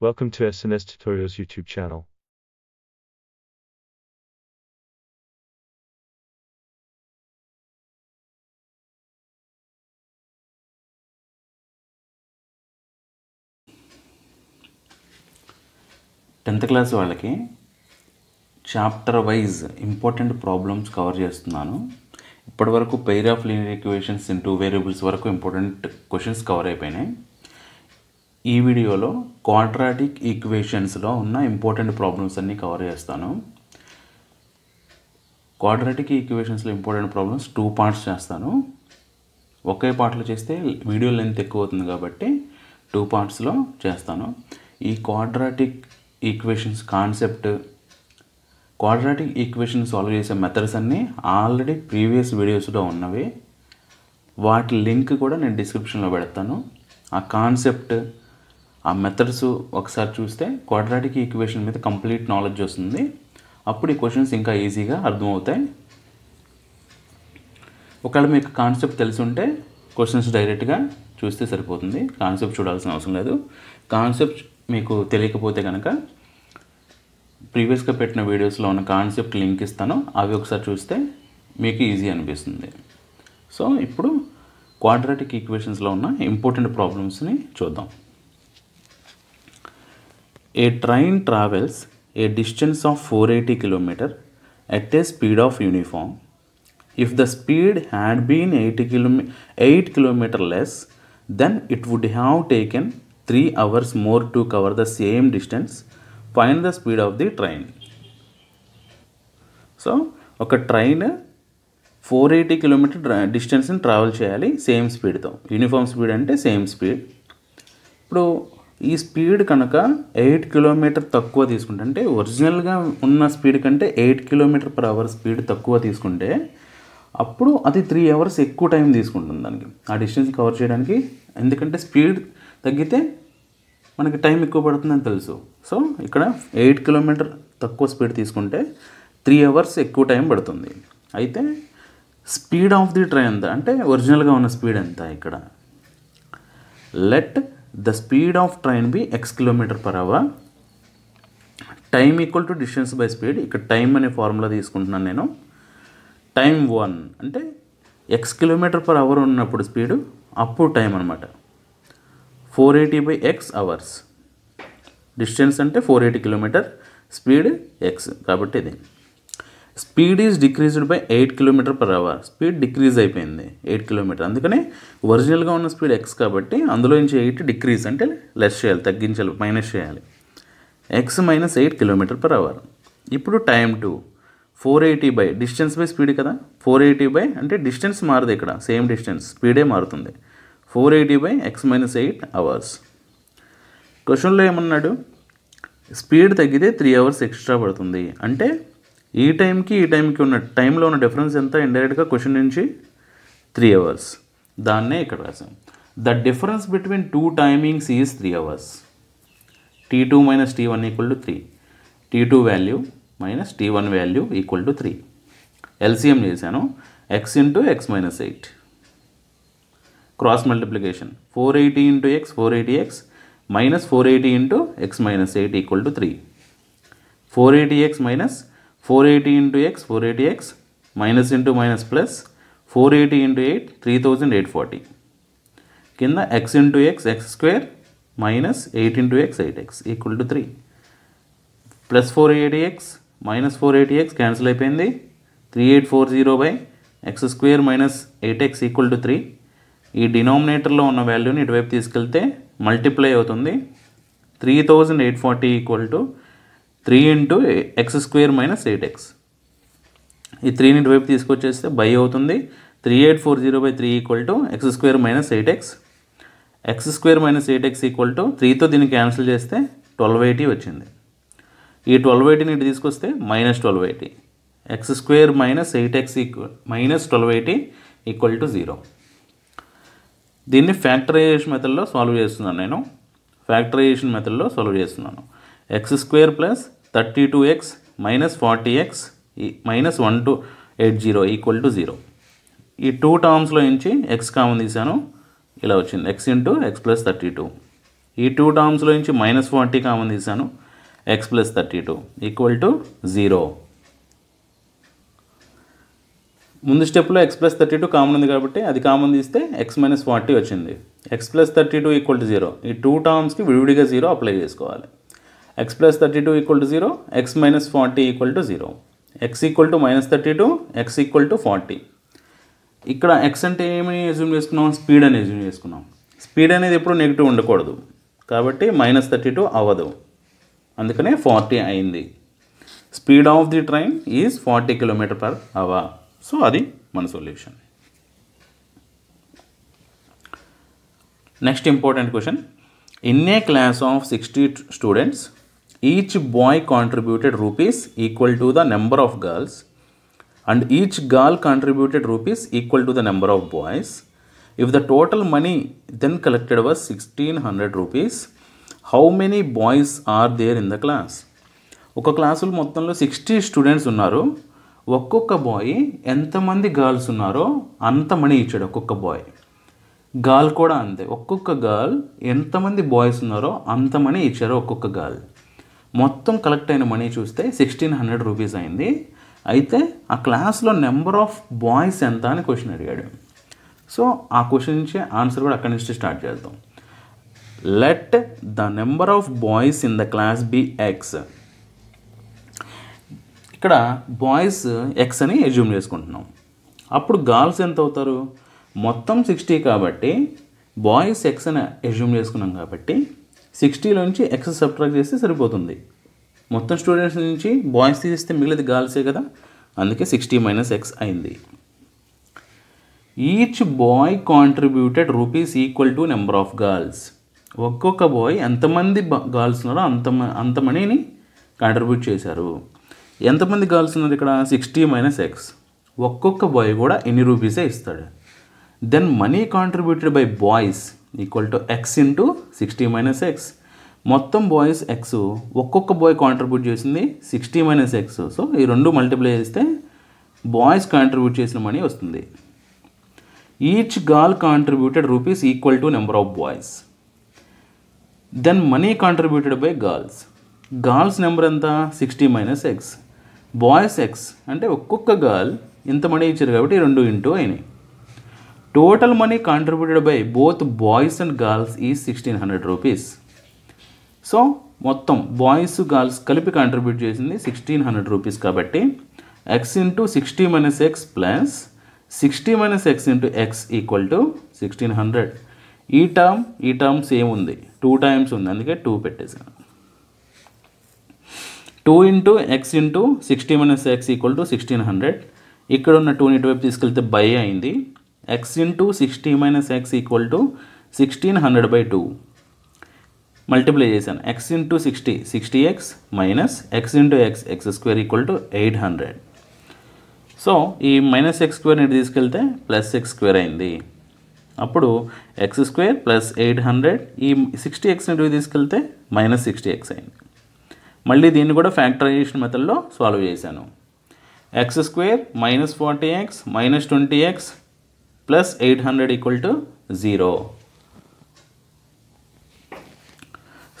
Welcome to SNS Tutorials YouTube channel. Tenth class వాళ్ళకి chapter wise important problems cover చేస్తున్నాను ఇప్పటివరకు pair of linear equations two variables వరకు important questions cover అయిపోయినాయి ఈ వీడియోలో quadratic ఈక్వేషన్స్లో ఉన్న ఇంపార్టెంట్ ప్రాబ్లమ్స్ అన్నీ కవర్ చేస్తాను క్వాడ్రాటిక్ ఈక్వేషన్స్లో ఇంపార్టెంట్ ప్రాబ్లమ్స్ టూ పార్ట్స్ చేస్తాను ఒకే పార్ట్లో చేస్తే వీడియో లెంత్ ఎక్కువ అవుతుంది కాబట్టి టూ పార్ట్స్లో చేస్తాను ఈ quadratic equations concept quadratic equation solve చేసే మెథడ్స్ అన్నీ ఆల్రెడీ ప్రీవియస్ వీడియోస్లో ఉన్నవి వాటి లింక్ కూడా నేను డిస్క్రిప్షన్లో పెడతాను ఆ కాన్సెప్ట్ ఆ మెథడ్స్ ఒకసారి చూస్తే క్వాడ్రాటిక్ ఈక్వేషన్ మీద కంప్లీట్ నాలెడ్జ్ వస్తుంది అప్పుడు ఈ క్వశ్చన్స్ ఇంకా ఈజీగా అర్థమవుతాయి ఒకవేళ మీకు కాన్సెప్ట్ తెలిసి ఉంటే క్వశ్చన్స్ డైరెక్ట్గా చూస్తే సరిపోతుంది కాన్సెప్ట్ చూడాల్సిన అవసరం లేదు కాన్సెప్ట్ మీకు తెలియకపోతే కనుక ప్రీవియస్గా పెట్టిన వీడియోస్లో ఉన్న కాన్సెప్ట్ లింక్ ఇస్తాను అవి ఒకసారి చూస్తే మీకు ఈజీ అనిపిస్తుంది సో ఇప్పుడు క్వాడ్రాటిక్ ఈక్వేషన్స్లో ఉన్న ఇంపార్టెంట్ ప్రాబ్లమ్స్ని చూద్దాం a train travels a distance of four eighty kilometer at a speed of uniform if the speed had been eighty kilo eight kilometer less then it would have taken three hours more to cover the same distance find the speed of the train so ఒక train four eighty kilometer డిస్టెన్స్ని travel చేయాలి same స్పీడ్తో uniform speed అంటే same speed ఇప్పుడు ఈ speed కనుక eight kilometer తక్కువ తీసుకుంటే అంటే ఒరిజినల్గా ఉన్న స్పీడ్ కంటే eight kilometer per hour speed తక్కువ తీసుకుంటే అప్పుడు అది త్రీ అవర్స్ ఎక్కువ టైం తీసుకుంటుంది దానికి ఆ డిస్టెన్స్ కవర్ చేయడానికి ఎందుకంటే స్పీడ్ తగ్గితే మనకి టైం ఎక్కువ పడుతుందని తెలుసు సో ఇక్కడ ఎయిట్ కిలోమీటర్ తక్కువ స్పీడ్ తీసుకుంటే త్రీ అవర్స్ ఎక్కువ టైం పడుతుంది అయితే స్పీడ్ ఆఫ్ ది ట్రైన్ ఎంత అంటే ఒరిజినల్గా ఉన్న స్పీడ్ ఎంత ఇక్కడ let the speed of train be x kilometer per hour time equal to distance by speed ఇక్కడ టైం అనే ఫార్ములా తీసుకుంటున్నాను నేను టైం వన్ అంటే ఎక్స్ కిలోమీటర్ పర్ అవర్ ఉన్నప్పుడు స్పీడు అప్పుడు టైం అనమాట four eighty by x hours distance అంటే four eighty kilometer speed x కాబట్టి ఇది speed is decreased by eight kilometer per hour speed decrease అయిపోయింది ఎయిట్ కిలోమీటర్ అందుకనే ఒరిజినల్గా ఉన్న స్పీడ్ ఎక్స్ కాబట్టి అందులో నుంచి ఎయిట్ డిక్రీజ్ అంటే లెస్ చేయాలి తగ్గించాలి మైనస్ చేయాలి x minus eight kilometer per hour ఇప్పుడు time two four eighty by distance by speed కదా ఫోర్ ఎయిటీ బై అంటే డిస్టెన్స్ మారదు ఇక్కడ సేమ్ డిస్టెన్స్ స్పీడే మారుతుంది four eighty by x minus eight hours క్వశ్చన్లో ఏమన్నాడు స్పీడ్ తగ్గితే త్రీ అవర్స్ ఎక్స్ట్రా పడుతుంది అంటే ఈ టైంకి ఈ టైంకి ఉన్న టైంలో ఉన్న డిఫరెన్స్ ఎంత ఇండైరెక్ట్గా క్వశ్చన్ నుంచి త్రీ అవర్స్ దాన్నే ఇక్కడ రాసాం the difference between two timings is three hours t two minus t one equal to three t two value minus t one value equal to three LCM చేశాను x into X minus eight cross multiplication four eighty into x four eighty x minus four eighty into X minus eight equal to three four eighty x minus four eighty into x four eighty x minus into minus plus four eighty into eight three thousand eight forty కింద x into x x square minus eight into x eight X equal to three plus four eighty x minus four eighty x cancel అయిపోయింది three eight four zero by x square minus eight X equal to three ఈ డినామినేటర్లో ఉన్న వాల్యూని ఇటువైపు తీసుకెళ్తే multiply అవుతుంది three thousand eight forty equal to three into X square minus eight x ఈ త్రీని ఇటువైపు తీసుకొచ్చేస్తే బై అవుతుంది three eight four zero by three equal to X square minus eight x x square minus eight X equal to త్రీతో దీన్ని cancel చేస్తే twelve eighty వచ్చింది ఈ ట్వెల్వ్ ఎయిటీని ఇటు తీసుకొస్తే minus twelve eighty x square minus eight X equal minus twelve eighty equal to zero దీన్ని factorization మెథడ్లో సాల్వ్ చేస్తున్నాను నేను ఫ్యాక్టరైజేషన్ మెథడ్లో సాల్వ్ చేస్తున్నాను X square plus thirty two x minus forty x minus one two eight zero equal to zero ఈ two టర్మ్స్లో నుంచి X common తీశాను ఇలా వచ్చింది x into X plus thirty two ఈ టూ టర్మ్స్లో నుంచి మైనస్ ఫార్టీ కామన్ తీశాను X plus thirty two equal to zero ముందు స్టెప్లో x plus thirty two common ఉంది కాబట్టి అది కామన్ తీస్తే ఎక్స్ మైనస్ ఫార్టీ వచ్చింది x plus thirty two equal to zero ఈ టూ టర్మ్స్కి విడివిడిగా జీరో అప్లై చేసుకోవాలి thirty two 32 equal zero x minus forty equal equal zero X equal to minus thirty two x equal to forty ఇక్కడ x అంటే ఏమి assume చేసుకున్నాం speed అని assume చేసుకున్నాం స్పీడ్ అనేది ఎప్పుడు నెగిటివ్ ఉండకూడదు కాబట్టి మైనస్ థర్టీ టూ అవ్వదు అందుకనే ఫార్టీ అయింది speed of the train is forty kilometer per hour so అది మన solution next important question in a class of sixty students each boy contributed rupees equal to the number of girls and each girl contributed rupees equal to the number of boys if the total money then collected was sixteen hundred rupees how many boys are there in the class ఒక క్లాసులు మొత్తంలో sixty students ఉన్నారు ఒక్కొక్క boy ఎంతమంది girls ఉన్నారో అంత money ఇచ్చాడు ఒక్కొక్క బాయ్ గర్ల్ కూడా అంతే ఒక్కొక్క గర్ల్ ఎంతమంది బాయ్స్ ఉన్నారో అంత మనీ ఇచ్చారు ఒక్కొక్క గర్ల్ మొత్తం కలెక్ట్ అయిన మనీ చూస్తే సిక్స్టీన్ హండ్రెడ్ రూపీస్ అయింది అయితే ఆ క్లాస్లో నెంబర్ ఆఫ్ బాయ్స్ ఎంత అని క్వశ్చన్ అడిగాడు సో ఆ క్వశ్చన్ నుంచి ఆన్సర్ కూడా అక్కడి నుంచి స్టార్ట్ చేద్దాం let the number of boys in the class be x ఇక్కడ బాయ్స్ ఎక్స్ అని ఎజ్యూమ్ చేసుకుంటున్నాం అప్పుడు గర్ల్స్ ఎంత అవుతారు మొత్తం సిక్స్టీ కాబట్టి బాయ్స్ ఎక్స్ అని ఎజ్యూమ్ చేసుకున్నాం కాబట్టి సిక్స్టీలో నుంచి ఎక్స్ సబ్ట్రాక్ట్ చేస్తే సరిపోతుంది మొత్తం స్టూడెంట్స్ నుంచి బాయ్స్ తీసేస్తే మిగిలిది గర్ల్సే కదా అందుకే సిక్స్టీ మైనస్ ఎక్స్ అయింది each boy contributed rupees equal to number of girls ఒక్కొక్క బాయ్ ఎంతమంది గర్ల్స్ ఉన్నారో అంత అంత మనీని కాంట్రిబ్యూట్ చేశారు ఎంతమంది గర్ల్స్ ఉన్నారు ఇక్కడ సిక్స్టీ మైనస్ ఎక్స్ ఒక్కొక్క బాయ్ కూడా ఎన్ని రూపీసే ఇస్తాడు then money contributed by boys equal to x into sixty minus x మొత్తం బాయ్స్ ఎక్స్ ఒక్కొక్క బాయ్ కాంట్రిబ్యూట్ చేసింది సిక్స్టీ మైనస్ ఎక్స్ సో ఈ రెండు మల్టిప్లై చేస్తే బాయ్స్ కాంట్రిబ్యూట్ చేసిన మనీ వస్తుంది each girl contributed rupees equal to number of boys then money contributed by girls girls number ఎంత sixty minus x boys x అంటే ఒక్కొక్క girl ఇంత మనీ ఇచ్చారు కాబట్టి రెండు ఇంటూ అయినాయి total money contributed by both boys and girls ఈ sixteen hundred rupees so మొత్తం బాయ్స్ గర్ల్స్ కలిపి కాంట్రిబ్యూట్ చేసింది సిక్స్టీన్ హండ్రెడ్ రూపీస్ కాబట్టి x into sixty minus x plus sixty minus x into x equal to sixteen hundred ఈ term ఈ term same ఉంది two times ఉంది అందుకే టూ పెట్టేసాను two into x into sixty minus x equal to sixteen hundred ఇక్కడ ఉన్న టూని ఇటువైపు తీసుకెళ్తే బై అయింది x into sixty minus x equal to sixteen hundred by two multiply చేశాను x into sixty sixty x minus x into x x square equal to eight hundred so ఈ minus x స్క్వేర్ని ఇటు తీసుకెళ్తే plus x square అయింది అప్పుడు x square plus eight hundred ఈ sixty x ఇటు తీసుకెళ్తే మైనస్ సిక్స్టీ ఎక్స్ అయింది మళ్ళీ దీన్ని కూడా ఫ్యాక్టరైజేషన్ మెథడ్లో సాల్వ్ చేశాను x square minus forty x minus twenty x plus eight hundred equal to zero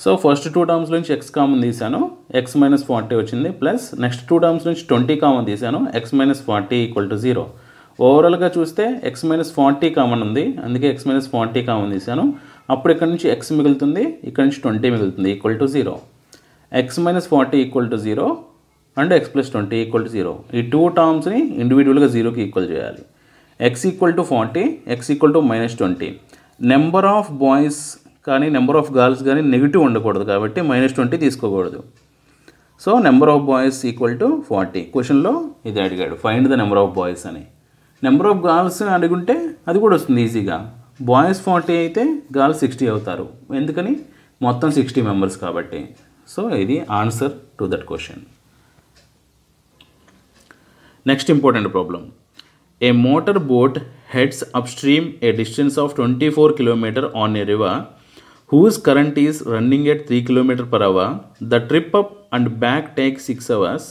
so first two terms నుంచి ఎక్స్ కామన్ తీశాను ఎక్స్ మైనస్ ఫార్టీ వచ్చింది ప్లస్ నెక్స్ట్ టూ టర్మ్స్ నుంచి ట్వంటీ కామన్ తీశాను x minus forty equal to zero ఓవరాల్గా చూస్తే X minus forty common ఉంది అందుకే X minus forty common తీశాను అప్పుడు ఇక్కడ నుంచి ఎక్స్ మిగులుతుంది ఇక్కడ నుంచి ట్వంటీ మిగులుతుంది equal to zero x minus forty equal to zero and x plus twenty equal to zero ఈ టూ టర్మ్స్ని ఇండివిజువల్గా జీరోకి ఈక్వల్ చేయాలి x equal to forty x equal to minus twenty number of boys కానీ number of girls కానీ negative ఉండకూడదు కాబట్టి minus twenty తీసుకోకూడదు so number of boys equal to forty క్వశ్చన్లో ఇది అడిగాడు find the number of boys అని నెంబర్ ఆఫ్ గర్ల్స్ అడుగుంటే అది కూడా వస్తుంది ఈజీగా బాయ్స్ ఫార్టీ అయితే గర్ల్స్ సిక్స్టీ అవుతారు ఎందుకని మొత్తం సిక్స్టీ మెంబర్స్ కాబట్టి సో ఇది answer to that question next important problem a motor boat heads upstream a distance of twenty four kilometre on a river whose current is running at three kilometre per hour the trip up and back take six hours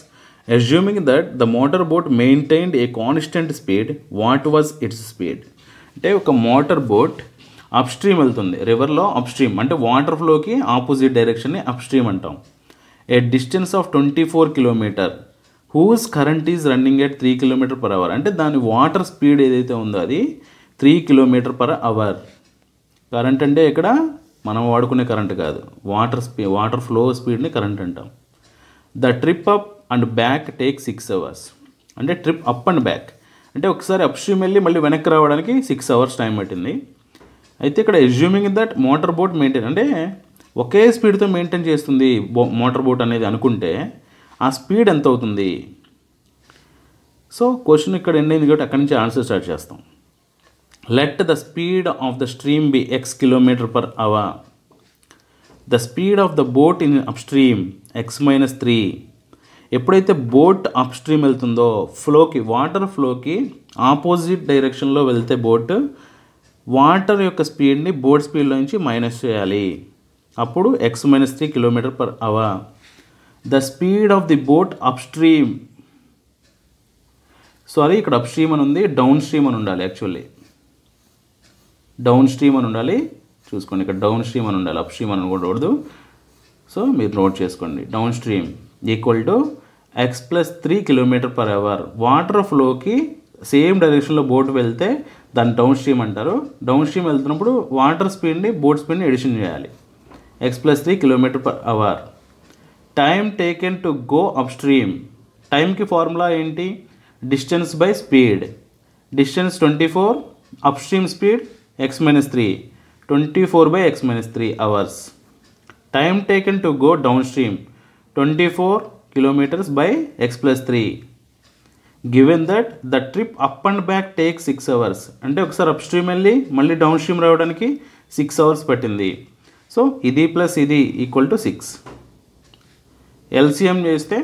assuming that the motor boat maintain a constant speed what was its speed అంటే ఒక motor boat upstream వెళ్తుంది రివర్లో upstream అంటే water ఫ్లోకి opposite డైరెక్షన్ని upstream అంటాం a distance of twenty four kilometre whose current is running at three kilometre per hour అంటే దాని వాటర్ స్పీడ్ ఏదైతే ఉందో అది three kilometre per hour current అంటే ఇక్కడ మనం వాడుకునే కరెంట్ కాదు వాటర్ స్పీ వాటర్ ఫ్లో స్పీడ్ని కరెంట్ అంటాం the trip up and back take six hours అంటే ట్రిప్ అప్ అండ్ బ్యాక్ అంటే ఒకసారి అప్స్ట్రీమ్ వెళ్ళి మళ్ళీ వెనక్కి రావడానికి సిక్స్ అవర్స్ టైం పట్టింది అయితే ఇక్కడ assuming that motor boat maintain అంటే ఒకే స్పీడ్తో మెయింటైన్ చేస్తుంది బో మోటార్ బోట్ అనేది అనుకుంటే ఆ స్పీడ్ ఎంత అవుతుంది సో క్వశ్చన్ ఇక్కడ ఎండ్ అయింది కాబట్టి అక్కడి నుంచి ఆన్సర్ స్టార్ట్ చేస్తాం let the speed of the stream be X kilometre per hour the speed of the boat in upstream X minus three ఎప్పుడైతే బోట్ అప్ స్ట్రీమ్ వెళ్తుందో ఫ్లోకి వాటర్ ఫ్లోకి ఆపోజిట్ డైరెక్షన్లో వెళ్తే బోట్ వాటర్ యొక్క స్పీడ్ని boat స్పీడ్లో నుంచి మైనస్ చేయాలి అప్పుడు X minus three kilometre per hour the speed of the boat upstream sorry ఇక్కడ అప్ స్ట్రీమ్ అని ఉంది డౌన్ స్ట్రీమ్ అని ఉండాలి యాక్చువల్లీ డౌన్ స్ట్రీమ్ అని ఉండాలి చూసుకోండి ఇక్కడ డౌన్ స్ట్రీమ్ అని ఉండాలి అప్ స్ట్రీమ్ అని ఉండకూడదు సో మీరు నోట్ చేసుకోండి downstream equal to X plus three kilometre per hour water ఫ్లోకి సేమ్ డైరెక్షన్లో బోట్ వెళ్తే దాన్ని డౌన్ స్ట్రీమ్ అంటారు డౌన్ స్ట్రీమ్ వెళ్తున్నప్పుడు వాటర్ స్పీడ్ని బోట్ స్పీడ్ని ఎడిషన్ చేయాలి X plus three kilometre per hour time taken to go upstream. Time की formula एंटि, distance by speed. Distance 24, upstream speed x-3, 24 by x-3 hours. Time taken to go downstream, 24 kilometers by x plus 3. Given that the trip up and back takes 6 hours. And ఒకసారి upstream ఎల్లి, మళ్ళీ downstream రావడానికి 6 hours పట్టింది. So, ఇది plus ఇది equal to 6. LCM చేస్తే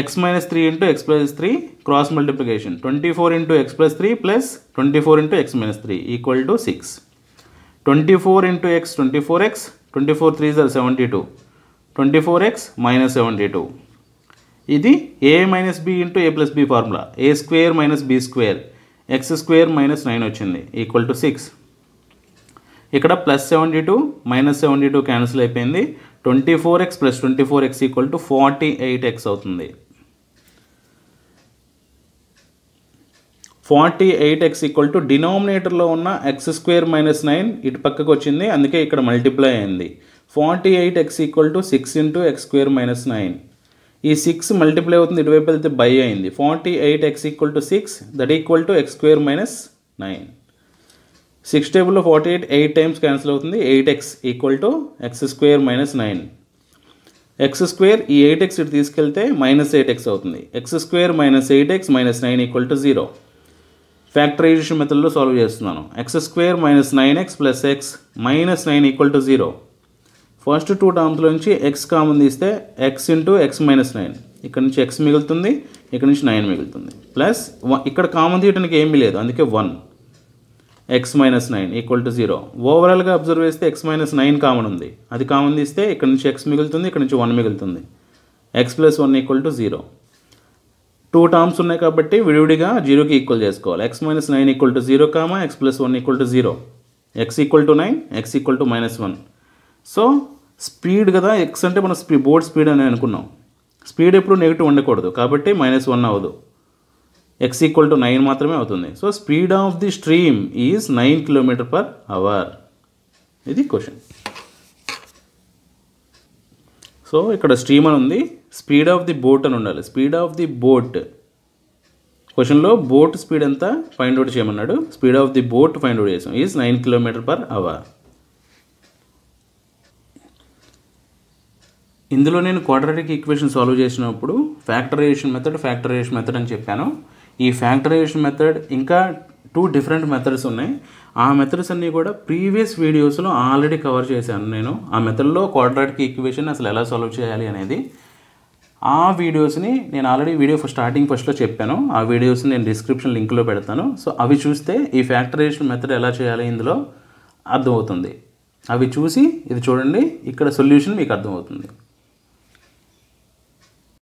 X minus three into X plus three cross multiplication twenty four into X plus three plus twenty four into X minus three equal to six twenty four into X twenty four X twenty four three జర్ seventy two twenty four X minus seventy two ఇది A minus B into A plus B formula A square minus B square X square minus nine వచ్చింది equal to six ఇక్కడ plus seventy two minus seventy two cancel అయిపోయింది twenty four X plus twenty four X equal to forty eight X అవుతుంది forty eight X equal to డినామినేటర్లో ఉన్న X square minus nine ఇటు పక్కకు వచ్చింది అందుకే ఇక్కడ మల్టిప్లై అయింది forty eight X equal to six into X square minus nine ఈ సిక్స్ మల్టిప్లై అవుతుంది ఇటువైపు వెళ్తే బై అయింది forty eight X equal to six that equal to X square minus nine six టేబుల్లో forty eight eight times cancel అవుతుంది eight X equal to X square minus nine X square ఈ eight X ఇటు తీసుకెళ్తే minus eight X అవుతుంది X square minus eight X minus nine equal to zero factorisation మెథడ్లో solve చేస్తున్నాను X square minus nine X plus X minus nine equal to zero first two టర్మ్స్లో నుంచి X common తీస్తే X into X minus nine ఇక్కడ నుంచి X మిగులుతుంది ఇక్కడ నుంచి నైన్ మిగులుతుంది ప్లస్ ఇక్కడ కామన్ తీయడానికి ఏమీ లేదు అందుకే one X minus nine equal to zero ఓవరాల్గా అబ్జర్వ్ చేస్తే ఎక్స్ మైనస్ నైన్ కామన్ ఉంది అది కామన్ తీస్తే ఇక్కడ నుంచి ఎక్స్ మిగులుతుంది ఇక్కడ నుంచి వన్ మిగులుతుంది X plus one equal to zero two terms ఉన్నాయి కాబట్టి విడివిడిగా జీరోకి ఈక్వల్ చేసుకోవాలి X minus nine equal to zero comma X plus one equal to zero X equal to nine X equal to minus one so speed కదా X అంటే మనం స్పీ board speed అని అనుకున్నాం స్పీడ్ ఎప్పుడు నెగిటివ్ ఉండకూడదు కాబట్టి మైనస్ వన్ అవ్వదు X equal to nine మాత్రమే అవుతుంది so speed of the stream is nine kilometre per hour ఇది క్వశ్చన్ సో ఇక్కడ స్ట్రీమ్ అని ఉంది స్పీడ్ ఆఫ్ ది బోట్ అని ఉండాలి స్పీడ్ ఆఫ్ ది బోట్ క్వశ్చన్లో బోట్ స్పీడ్ ఎంత ఫైండ్ అవుట్ చేయమన్నాడు speed of the boat find out చేసాం is nine kilometre per hour ఇందులో నేను క్వాడ్రాటిక్ ఈక్వేషన్ సాల్వ్ చేసినప్పుడు ఫ్యాక్టరైజేషన్ మెథడ్ ఫ్యాక్టరైజేషన్ మెథడ్ అని చెప్పాను ఈ ఫ్యాక్టరైజేషన్ మెథడ్ ఇంకా టూ డిఫరెంట్ మెథడ్స్ ఉన్నాయి ఆ మెథడ్స్ అన్నీ కూడా ప్రీవియస్ వీడియోస్లో ఆల్రెడీ కవర్ చేశాను నేను ఆ మెథడ్లో క్వాడ్రాటిక్ ఈక్వేషన్ అసలు ఎలా సాల్వ్ చేయాలి అనేది ఆ వీడియోస్ని నేను ఆల్రెడీ వీడియో స్టార్టింగ్ ఫస్ట్లో చెప్పాను ఆ వీడియోస్ని నేను డిస్క్రిప్షన్ లింక్లో పెడతాను సో అవి చూస్తే ఈ ఫ్యాక్టరైజేషన్ మెథడ్ ఎలా చేయాలి ఇందులో అర్థమవుతుంది అవి చూసి ఇది చూడండి ఇక్కడ సొల్యూషన్ మీకు అర్థమవుతుంది